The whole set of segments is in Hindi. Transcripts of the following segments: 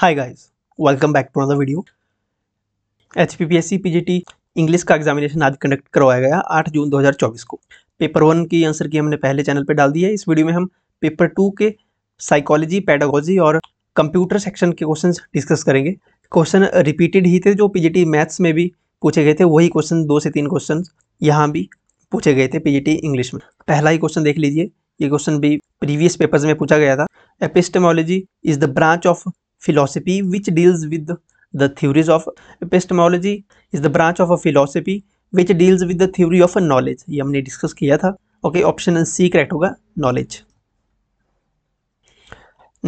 hi guys welcome back to another video H P P S C P G T English का एग्जामिनेशन आज कंडक्ट करवाया गया 8 जून 2024 को पेपर वन की आंसर की हमने पहले चैनल पे डाल दी है इस वीडियो में हम पेपर टू के साइकोलॉजी पैडागोजी और कंप्यूटर सेक्शन के क्वेश्चन डिस्कस करेंगे क्वेश्चन रिपीटेड ही थे जो पी मैथ्स में भी पूछे गए थे वही क्वेश्चन दो से तीन क्वेश्चन यहाँ भी पूछे गए थे पी इंग्लिश में पहला ही क्वेश्चन देख लीजिए ये क्वेश्चन भी प्रीवियस पेपर्स में पूछा गया था epistemology is the branch of philosophy which deals with the theories of epistemology is the branch of a philosophy which deals with the theory of a knowledge ye humne discuss किया था okay option c correct hoga knowledge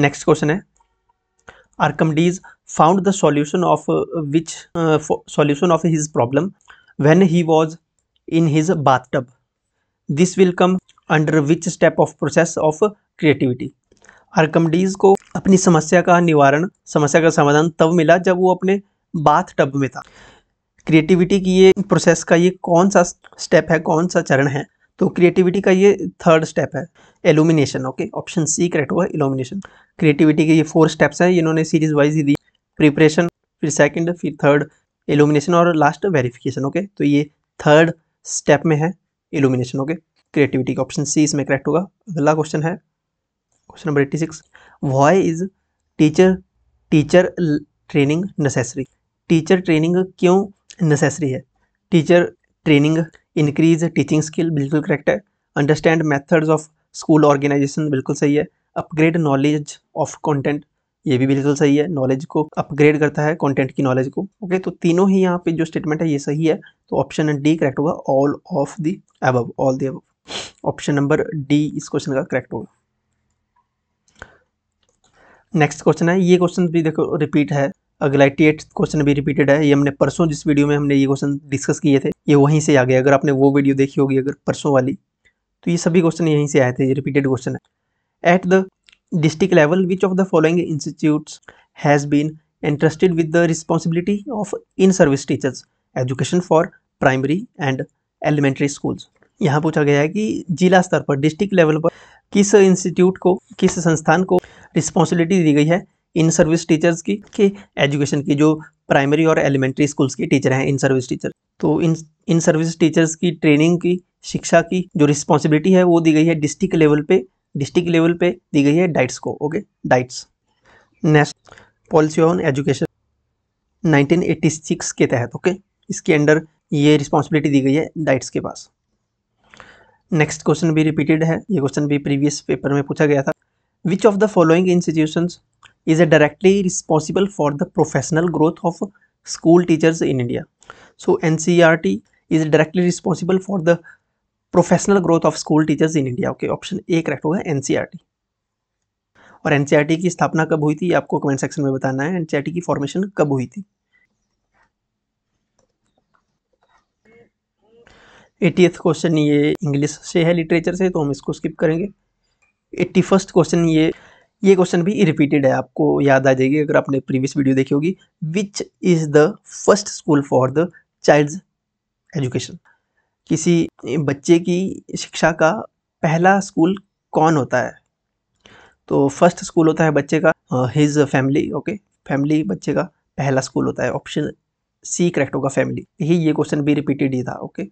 next question hai archimedes found the solution of uh, which uh, solution of his problem when he was in his bathtub this will come under which step of process of creativity Archimedes को अपनी समस्या का निवारण समस्या का समाधान तब मिला जब वो अपने बाथ टब में था क्रिएटिविटी की ये प्रोसेस का ये कौन सा स्टेप है कौन सा चरण है तो क्रिएटिविटी का ये थर्ड स्टेप है illumination okay option C correct हुआ एलुमिनेशन क्रिएटिविटी के ये फोर स्टेप्स हैं इन्होंने सीरीज वाइज ही दी प्रिपरेशन फिर सेकंड फिर थर्ड एलुमिनेशन और लास्ट वेरिफिकेशन ओके तो ये थर्ड स्टेप में है एलुमिनेशन ओके क्रिएटिविटी का ऑप्शन सी इसमें करेक्ट होगा अगला क्वेश्चन है question number eighty six why is teacher teacher training necessary teacher training क्यों नेसेसरी है teacher training increase teaching skill बिल्कुल करेक्ट है understand methods of school organization बिल्कुल सही है अपग्रेड नॉलेज ऑफ कंटेंट ये भी बिल्कुल सही है नॉलेज को अपग्रेड करता है कंटेंट की नॉलेज को ओके okay, तो तीनों ही यहाँ पे जो स्टेटमेंट है ये सही है तो ऑप्शन डी करेक्ट होगा all of the above all the above option number D इस क्वेश्चन का करेक्ट होगा नेक्स्ट क्वेश्चन है ये क्वेश्चन भी देखो रिपीट है अगला एट्टी एट क्वेश्चन भी रिपीटेड है ये हमने परसों जिस वीडियो में हमने ये क्वेश्चन डिस्कस किए थे ये वहीं से आ गया अगर आपने वो वीडियो देखी होगी अगर परसों वाली तो ये सभी क्वेश्चन यहीं से आए थे ये रिपीटेड क्वेश्चन है at the district level which of the following institute has been interested with the responsibility of in service teachers education for primary and elementary schools यहाँ पूछा गया है कि जिला स्तर पर डिस्ट्रिक्ट लेवल पर किस इंस्टीट्यूट को किस संस्थान को रिस्पॉन्सिबिलिटी दी गई है इन सर्विस टीचर्स की कि एजुकेशन की जो प्राइमरी और एलिमेंट्री स्कूल्स की टीचर हैं इन सर्विस टीचर तो इन इन सर्विस टीचर्स की ट्रेनिंग की शिक्षा की जो रिस्पॉन्सिबिलिटी है वो दी गई है डिस्ट्रिक्ट लेवल पे डिस्ट्रिक्ट लेवल पे दी गई है डाइट्स को okay diets next policy on education 1986 के तहत ओके इसके अंडर ये रिस्पॉन्सिबिलिटी दी गई है डाइट्स के पास नेक्स्ट क्वेश्चन भी रिपीटेड है ये क्वेश्चन भी प्रीवियस पेपर में पूछा गया था which of the following institutions is directly responsible for the professional growth of school teachers in india so ncrt is directly responsible for the professional growth of school teachers in India okay option A correct होगा एनसीईआरटी और एनसीईआरटी की स्थापना कब हुई थी आपको कमेंट सेक्शन में बताना है एनसीईआरटी की फॉर्मेशन कब हुई थी एटीएथ क्वेश्चन ये इंग्लिश से है लिटरेचर से तो हम इसको स्किप करेंगे एट्टी फर्स्ट क्वेश्चन ये ये क्वेश्चन भी रिपीटेड है आपको याद आ जाएगी अगर आपने प्रीवियस वीडियो देखी होगी which is the first school for the child education किसी बच्चे की शिक्षा का पहला स्कूल कौन होता है तो फर्स्ट स्कूल होता है बच्चे का हिज फैमिली ओके फैमिली बच्चे का पहला स्कूल होता है ऑप्शन सी करेक्ट होगा फैमिली यही ये क्वेश्चन भी रिपीटेड ही था okay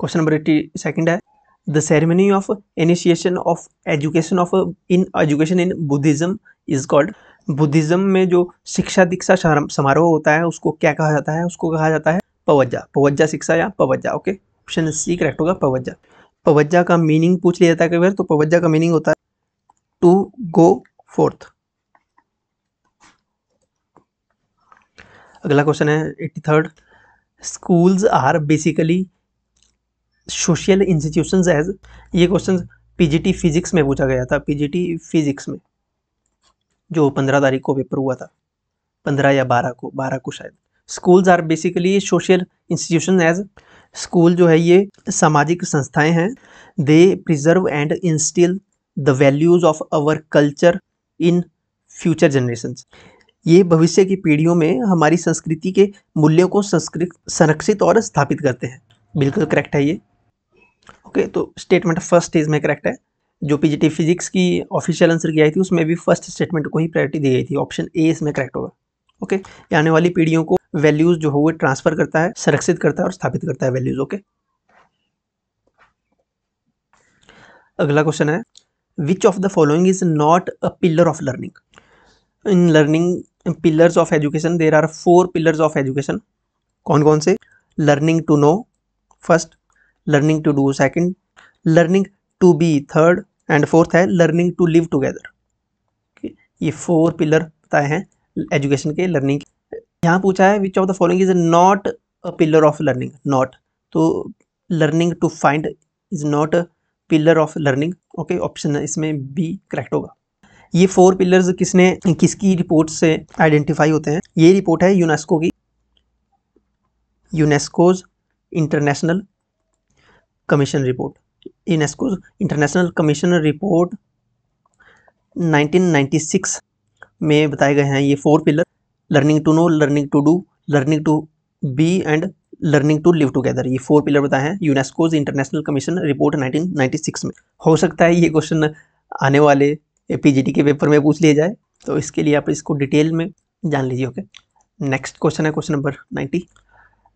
question number eighty second है the ceremony of initiation of education of in education in buddhism is called Buddhism में जो शिक्षा दीक्षा समारोह होता है उसको क्या कहा जाता है उसको कहा जाता है पवज्जा पवज्जा शिक्षा या pavajja okay option C correct होगा पवज्जा पवज्जा का मीनिंग पूछ लिया जाता है कई बार तो पवज्जा का मीनिंग होता है टू गो फोर्थ अगला क्वेश्चन है eighty third schools are basically social institution as ये क्वेश्चन पीजीटी फिजिक्स में पूछा गया था पीजीटी फिजिक्स में जो पंद्रह तारीख को पेपर हुआ था पंद्रह या बारह को बारह को शायद schools are basically social institution as school जो है ये सामाजिक संस्थाएं हैं they preserve and instil the values of our culture in future generation ये भविष्य की पीढ़ियों में हमारी संस्कृति के मूल्यों को संस्कृत संरक्षित और स्थापित करते हैं बिल्कुल करेक्ट है ये ओके तो स्टेटमेंट फर्स्ट इज में करेक्ट है जो पीजीटी फिजिक्स की ऑफिशियल आंसर की आई थी उसमें भी फर्स्ट स्टेटमेंट को ही प्रायोरिटी दी गई थी ऑप्शन ए इसमें करेक्ट होगा ओके आने वाली पीढ़ियों को वैल्यूज जो हो वो ट्रांसफर करता है संरक्षित करता है और स्थापित करता है वैल्यूज ओके अगला क्वेश्चन है which of the following is not a pillar of learning in learning pillars of education there are four pillars of education कौन कौन से learning to know first learning to do second learning to be third and fourth है लर्निंग टू लिव टुगेदर ये फोर पिलर बताए हैं एजुकेशन के लर्निंग के यहाँ पूछा है which of the following is not a pillar of learning not तो learning to find is not a pillar of learning okay option इसमें बी करेक्ट होगा ये फोर पिलर्स किसने किसकी रिपोर्ट से आइडेंटिफाई होते हैं ये रिपोर्ट है यूनेस्को की UNESCO's international commission report UNESCO international commission report 1996 में बताए गए हैं ये four pillar learning to know learning to do learning to be and learning to live together ये फोर पिलर बताए हैं यूनेस्कोज इंटरनेशनल कमीशन रिपोर्ट 1996 में हो सकता है ये क्वेश्चन आने वाले पीजीटी के पेपर में पूछ लिया जाए तो इसके लिए आप इसको डिटेल में जान लीजिए ओके नेक्स्ट क्वेश्चन है question number ninety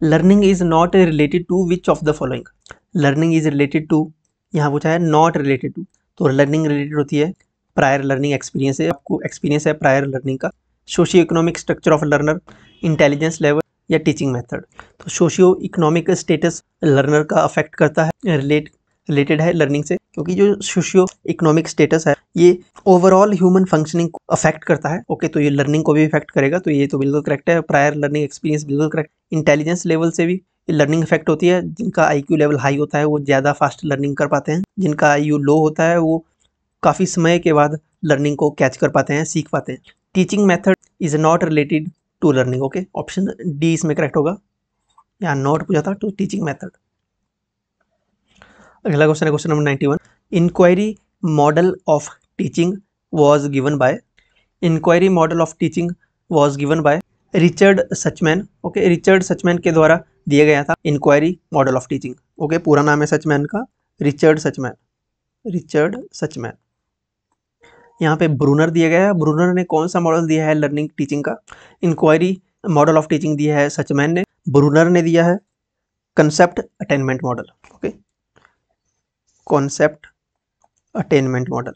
learning is not related to which of the following learning is related to यहाँ पूछा है नॉट रिलेटेड टू तो लर्निंग रिलेटेड होती है प्रायर लर्निंग एक्सपीरियंस है आपको एक्सपीरियंस है प्रायर लर्निंग का socio economic structure of learner intelligence level या टीचिंग मेथड तो सोशियो इकोनॉमिक स्टेटस लर्नर का अफेक्ट करता है रिलेट रिलेटेड है लर्निंग से क्योंकि जो सोशियो इकोनॉमिक स्टेटस है ये ओवरऑल ह्यूमन फंक्शनिंग को अफेक्ट करता है ओके तो ये लर्निंग को भी अफेक्ट करेगा तो ये तो बिल्कुल करेक्ट है प्रायर लर्निंग एक्सपीरियंस बिल्कुल करेक्ट इंटेलिजेंस लेवल से भी लर्निंग इफेक्ट होती है जिनका आईक्यू लेवल हाई होता है वो ज़्यादा फास्ट लर्निंग कर पाते हैं जिनका आईक्यू लो होता है वो काफ़ी समय के बाद लर्निंग को कैच कर पाते हैं सीख पाते हैं teaching method is not related to learning okay option D इसमें करेक्ट होगा या नॉट पूछा था टू टीचिंग मेथड अगला क्वेश्चन है question number ninety one inquiry model of teaching was given by inquiry model of teaching was given by Richard Suchman okay Richard Suchman के द्वारा दिया गया था inquiry model of teaching okay पूरा नाम है सचमैन का रिचर्ड सचमैन रिचर्ड सचमैन यहाँ पे ब्रूनर दिया गया है ब्रूनर ने कौन सा मॉडल दिया है लर्निंग टीचिंग का इंक्वायरी मॉडल ऑफ टीचिंग दिया है सचमैन ने ब्रूनर ने दिया है concept attainment model okay concept attainment model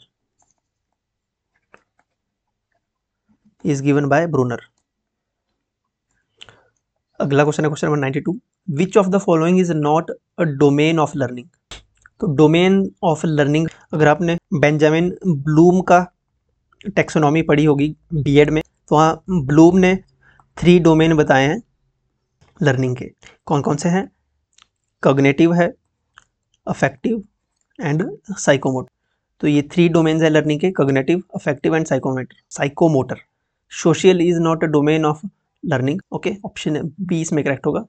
is given by Bruner अगला क्वेश्चन है question number ninety two which of the following is not a domain of learning तो डोमेन ऑफ लर्निंग अगर आपने बेंजामिन ब्लूम का टेक्सोनॉमी पढ़ी होगी बीएड में तो वहाँ ब्लूम ने थ्री डोमेन बताए हैं लर्निंग के कौन कौन से हैं कॉग्नेटिव है अफेक्टिव एंड साइकोमोटर तो ये थ्री डोमेन्स हैं लर्निंग के cognitive affective and psychomotor psychomotor social is not a domain of learning okay option B इसमें करेक्ट होगा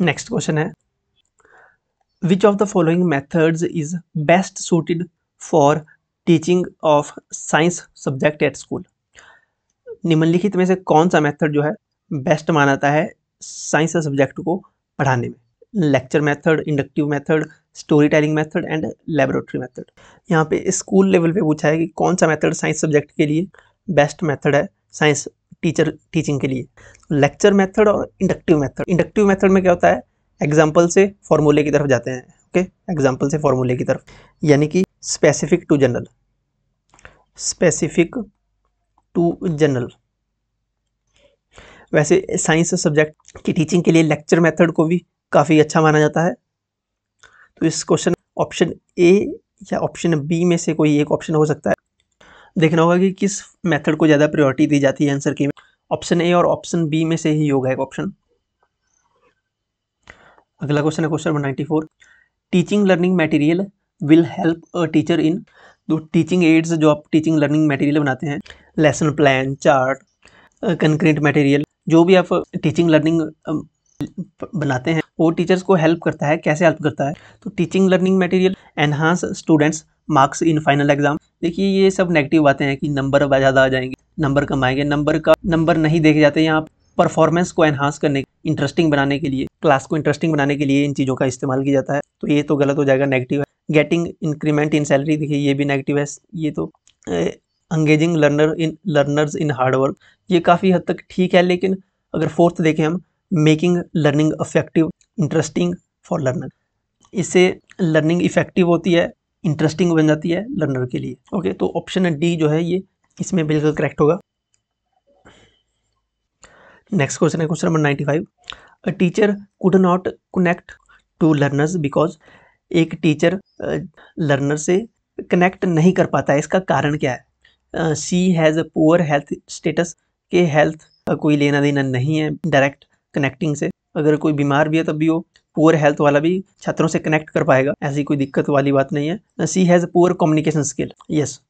नेक्स्ट क्वेश्चन है which of the following methods is best suited for teaching of science subject at school निम्नलिखित में से कौन सा मेथड जो है बेस्ट माना जाता है साइंस सब्जेक्ट को पढ़ाने में lecture method inductive method story telling method and laboratory method यहाँ पे स्कूल लेवल पे पूछा है कि कौन सा मेथड साइंस सब्जेक्ट के लिए बेस्ट मेथड है साइंस टीचर टीचिंग के लिए लेक्चर मेथड और इंडक्टिव मेथड इंडक्टिव मेथड में क्या होता है एग्जाम्पल से फॉर्मूले की तरफ जाते हैं ओके एग्जाम्पल से फॉर्मूले की तरफ यानी कि specific to general specific to general वैसे साइंस सब्जेक्ट की टीचिंग के लिए लेक्चर मेथड को भी काफ़ी अच्छा माना जाता है तो इस क्वेश्चन ऑप्शन ए या ऑप्शन बी में से कोई एक ऑप्शन हो सकता है देखना होगा कि किस मेथड को ज़्यादा प्रायोरिटी दी जाती है आंसर की में ऑप्शन ए और ऑप्शन बी में से ही योग है ऑप्शन अगला क्वेश्चन है question number ninety teaching learning material will help a teacher in do teaching ads जो आप टीचिंग लर्निंग मटेरियल बनाते हैं lesson plan chart concrete material जो भी आप टीचिंग लर्निंग बनाते हैं वो टीचर्स को हेल्प करता है कैसे हेल्प करता है तो teaching learning material enhance students marks in final exam देखिए ये सब नेगेटिव बातें हैं कि नंबर ज़्यादा आ जाएंगे नंबर कम आएंगे नंबर का नंबर नहीं देखे जाते यहाँ परफॉर्मेंस को एनहांस करने इंटरेस्टिंग बनाने के लिए क्लास को इंटरेस्टिंग बनाने के लिए इन चीज़ों का इस्तेमाल किया जाता है तो ये तो गलत हो जाएगा नेगेटिव है गेटिंग इंक्रीमेंट इन सैलरी देखिए ये भी नेगेटिव है ये तो engaging learner in learners in hard work ये काफ़ी हद तक ठीक है लेकिन अगर फोर्थ देखें हम making learning affective interesting for learner इससे लर्निंग इफेक्टिव होती है इंटरेस्टिंग बन जाती है लर्नर के लिए ओके तो ऑप्शन डी जो है ये इसमें बिल्कुल करेक्ट होगा नेक्स्ट क्वेश्चन है question number ninety five a teacher could not connect to learners because एक टीचर लर्नर से कनेक्ट नहीं कर पाता है इसका कारण क्या है she has a poor health status के हेल्थ कोई लेना देना नहीं है डायरेक्ट कनेक्टिंग से अगर कोई बीमार भी है तब भी वो पुअर हेल्थ वाला भी छात्रों से कनेक्ट कर पाएगा ऐसी कोई दिक्कत वाली बात नहीं है she has poor communication skill yes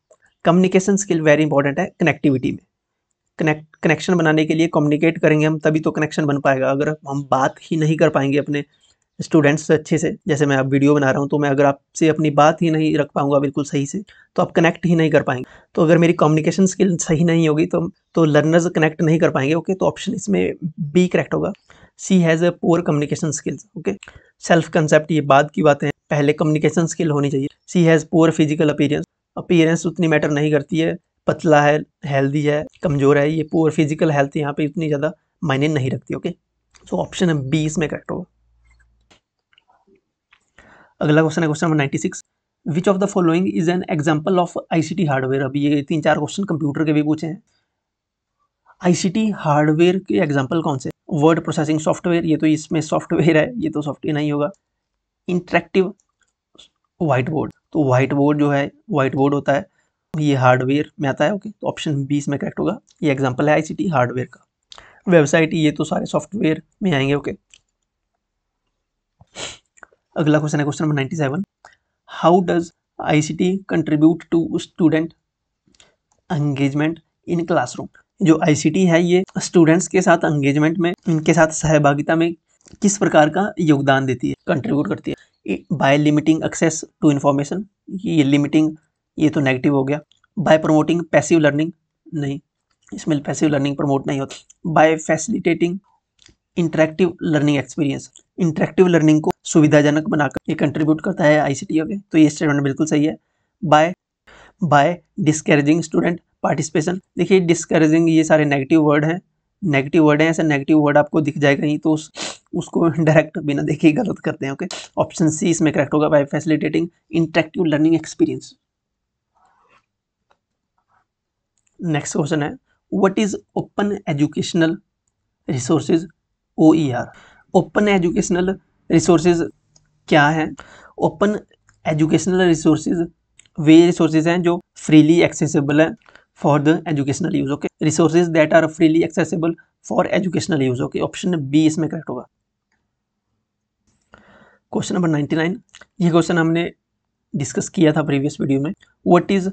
communication skill very important है कनेक्टिविटी में कनेक्ट कनेक्शन बनाने के लिए कम्युनिकेट करेंगे हम तभी तो कनेक्शन बन पाएगा अगर हम बात ही नहीं कर पाएंगे अपने स्टूडेंट्स अच्छे से जैसे मैं अब वीडियो बना रहा हूँ तो मैं अगर आपसे अपनी बात ही नहीं रख पाऊँगा बिल्कुल सही से तो आप कनेक्ट ही नहीं कर पाएंगे तो अगर मेरी कम्युनिकेशन स्किल सही नहीं होगी तो तो लर्नर्स कनेक्ट नहीं कर पाएंगे ओके तो ऑप्शन इसमें बी करेक्ट होगा she has a poor communication skills okay self concept ये बाद की बातें पहले कम्युनिकेशन स्किल होनी चाहिए she has poor physical appearance appearance उतनी मैटर नहीं करती है पतला है हेल्दी है कमज़ोर है ये पोअर फिजिकल हेल्थ यहाँ पे इतनी ज़्यादा मायने नहीं रखती ओके सो ऑप्शन बी इसमें करेक्ट होगा अगला क्वेश्चन है question number ninety six which of the following is an example of ICT hardware अभी ये तीन चार क्वेश्चन कंप्यूटर के भी पूछे हैं आईसीटी हार्डवेयर के एग्जाम्पल कौन से वर्ड प्रोसेसिंग सॉफ्टवेयर ये तो इसमें सॉफ्टवेयर है ये तो सॉफ्टवेयर नहीं होगा इंट्रैक्टिव व्हाइट बोर्ड तो वाइट बोर्ड जो है व्हाइट बोर्ड होता है ये हार्डवेयर में आता है ओके तो ऑप्शन बी इसमें करेक्ट होगा ये एग्जाम्पल है आईसीटी हार्डवेयर का वेबसाइट ये तो सारे सॉफ्टवेयर में आएंगे ओके अगला क्वेश्चन है question number ninety seven how does I C T contribute to student engagement in classroom जो टी है ये स्टूडेंट्स के साथ एंगेजमेंट में इनके साथ सहभागिता में किस प्रकार का योगदान देती है कंट्रीब्यूट करती है by limiting access to information ये लिमिटिंग ये तो नेगेटिव हो गया बाय प्रमोटिंग पैसिव लर्निंग नहीं इसमें पैसिव लर्निंग प्रमोट नहीं होती by facilitating interactive learning experience interactive learning को सुविधाजनक बनाकर ये कंट्रीब्यूट करता है आई ओके तो ये स्टेटमेंट बिल्कुल सही है by by discouraging student participation देखिए डिस्करेजिंग ये सारे नेगेटिव वर्ड हैं नेगेटिव वर्ड हैं ऐसे नेगेटिव वर्ड आपको दिख जाएगा ही तो उस उसको डायरेक्ट बिना देखे गलत करते हैं ओके ऑप्शन सी इसमें करेक्ट होगा by facilitating interactive learning experience next question है what is open educational resources O open educational resources क्या है ओपन एजुकेशनल रिसोर्सेज वे रिसोर्सेज हैं जो फ्रीली एक्सेसिबल है for the educational use okay resources that are freely accessible for educational use okay option B इसमें करेक्ट होगा क्वेश्चन नंबर नाइन्टी नाइन ये क्वेश्चन हमने डिस्कस किया था प्रीवियस वीडियो में what is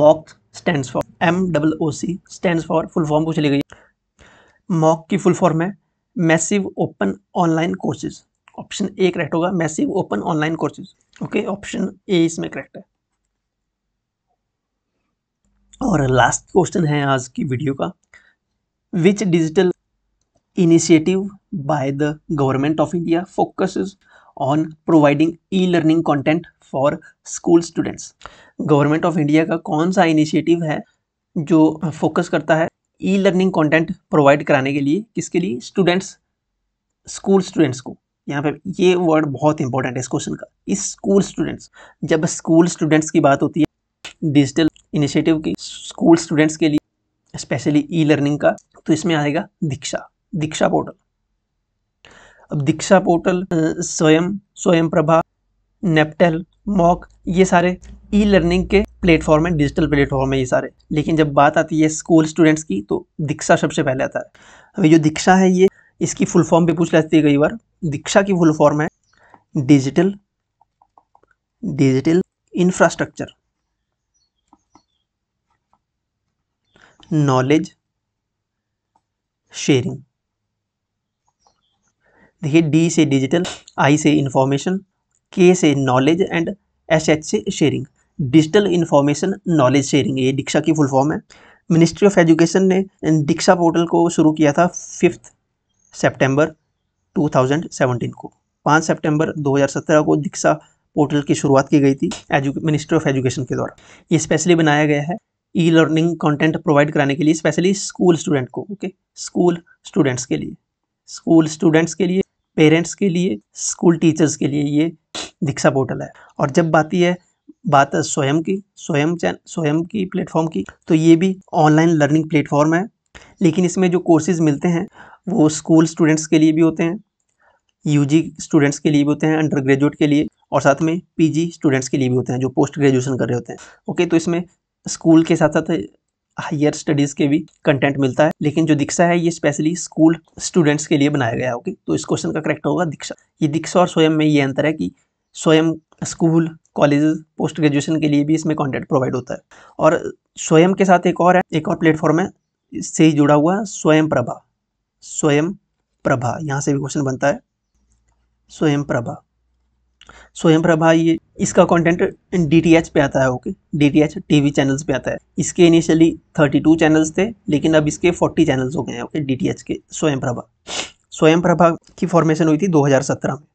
MOOC stand for M double O C stand for full form पूछ ली गई मॉक की फुल फॉर्म है massive open online courses option A correct होगा massive open online courses okay option A इसमें करेक्ट है और लास्ट क्वेश्चन है आज की वीडियो का which digital initiative by the government of India focuses on providing e learning content for school students government of India का कौन सा इनिशिएटिव है जो फोकस करता है ई लर्निंग कंटेंट प्रोवाइड कराने के लिए किसके लिए स्टूडेंट्स स्कूल स्टूडेंट्स को यहाँ पे ये वर्ड बहुत इंपॉर्टेंट है इस क्वेश्चन का इस स्कूल स्टूडेंट्स जब स्कूल स्टूडेंट्स की बात होती है डिजिटल इनिशिएटिव की स्कूल स्टूडेंट्स के लिए स्पेशली ई लर्निंग का तो इसमें आएगा दीक्षा दीक्षा पोर्टल अब दीक्षा पोर्टल स्वयं स्वयं प्रभा नेपटेल मॉक ये सारे ई लर्निंग के प्लेटफॉर्म है डिजिटल प्लेटफॉर्म है ये सारे लेकिन जब बात आती है स्कूल स्टूडेंट्स की तो दीक्षा सबसे पहले आता है अभी जो दीक्षा है ये इसकी फुल फॉर्म भी पूछ लेती है कई बार दीक्षा की फुल फॉर्म है digital digital infrastructure knowledge sharing देखिए डी से डिजिटल आई से इंफॉर्मेशन के K knowledge and S H से sharing digital information knowledge sharing ये दीक्षा की फुल फॉर्म है मिनिस्ट्री ऑफ एजुकेशन ने दीक्षा पोर्टल को शुरू किया था फिफ्थ सेप्टेम्बर टू को पाँच सेप्टेम्बर दो को दीक्षा पोर्टल की शुरुआत की गई थी मिनिस्ट्री ऑफ एजुकेशन के द्वारा ये स्पेशली बनाया गया है ई लर्निंग कंटेंट प्रोवाइड कराने के लिए स्पेशली स्कूल स्टूडेंट को ओके स्कूल स्टूडेंट्स के लिए स्कूल स्टूडेंट्स के लिए पेरेंट्स के लिए स्कूल टीचर्स के लिए ये दीक्षा पोर्टल है और जब बात है बात है स्वयं की स्वयं चैन स्वयं की प्लेटफॉर्म की तो ये भी ऑनलाइन लर्निंग प्लेटफॉर्म है लेकिन इसमें जो कोर्सेज मिलते हैं वो स्कूल स्टूडेंट्स के लिए भी होते हैं यूजी स्टूडेंट्स के लिए भी होते हैं अंडर ग्रेजुएट के लिए और साथ में पीजी स्टूडेंट्स के लिए भी होते हैं जो पोस्ट ग्रेजुएशन कर रहे होते हैं ओके तो इसमें स्कूल के साथ साथ हायर स्टडीज़ के भी कंटेंट मिलता है लेकिन जो दीक्षा है ये स्पेशली स्कूल स्टूडेंट्स के लिए बनाया गया है ओके तो इस क्वेश्चन का करेक्ट होगा दीक्षा ये दीक्षा और स्वयं में ये अंतर है कि स्वयं स्कूल कॉलेज पोस्ट ग्रेजुएशन के लिए भी इसमें कॉन्टेंट प्रोवाइड होता है और स्वयं के साथ एक और है एक और प्लेटफॉर्म है इससे ही जुड़ा हुआ स्वयं प्रभा स्वयं प्रभा यहाँ से भी क्वेश्चन बनता है स्वयं प्रभा स्वयं प्रभा ये इसका कंटेंट डीटीएच पे आता है ओके डीटीएच टीवी चैनल्स पे आता है इसके इनिशियली 32 चैनल्स थे लेकिन अब इसके 40 चैनल्स हो गए हैं ओके डीटीएच के स्वयं प्रभा स्वयं प्रभा की फॉर्मेशन हुई थी 2017 में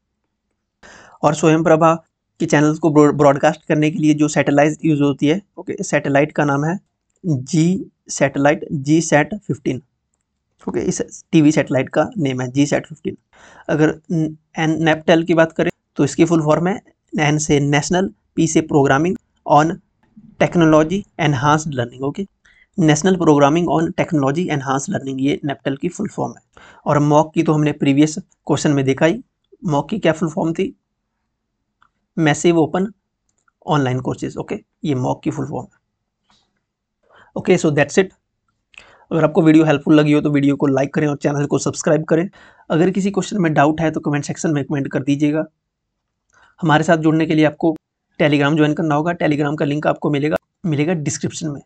और स्वयं प्रभा के चैनल को ब्रॉडकास्ट करने के लिए जो सैटेलाइट यूज़ होती है ओके सैटेलाइट का नाम है G satellite GSAT fifteen okay इस टीवी सैटेलाइट का नेम है जी सेट फिफ्टीन अगर एन नेपटेल की बात करें तो इसकी फुल फॉर्म है एन से नेशनल पी से programming on technology enhanced learning okay national programming on technology enhance learning ये नेपटल की फुल फॉर्म है और मॉक की तो हमने प्रीवियस क्वेश्चन में देखा ही मॉक की क्या फुल फॉर्म थी massive open online courses okay ये मॉक की full form okay so that's it अगर आपको वीडियो हेल्पफुल लगी हो तो वीडियो को लाइक करें और चैनल को सब्सक्राइब करें अगर किसी क्वेश्चन में डाउट है तो कमेंट सेक्शन में कमेंट कर दीजिएगा हमारे साथ जुड़ने के लिए आपको टेलीग्राम ज्वाइन करना होगा टेलीग्राम का लिंक आपको मिलेगा मिलेगा डिस्क्रिप्शन में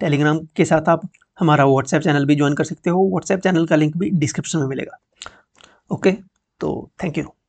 टेलीग्राम के साथ आप हमारा व्हाट्सएप चैनल भी ज्वाइन कर सकते हो व्हाट्सएप चैनल का लिंक भी डिस्क्रिप्शन में मिलेगा ओके तो थैंक यू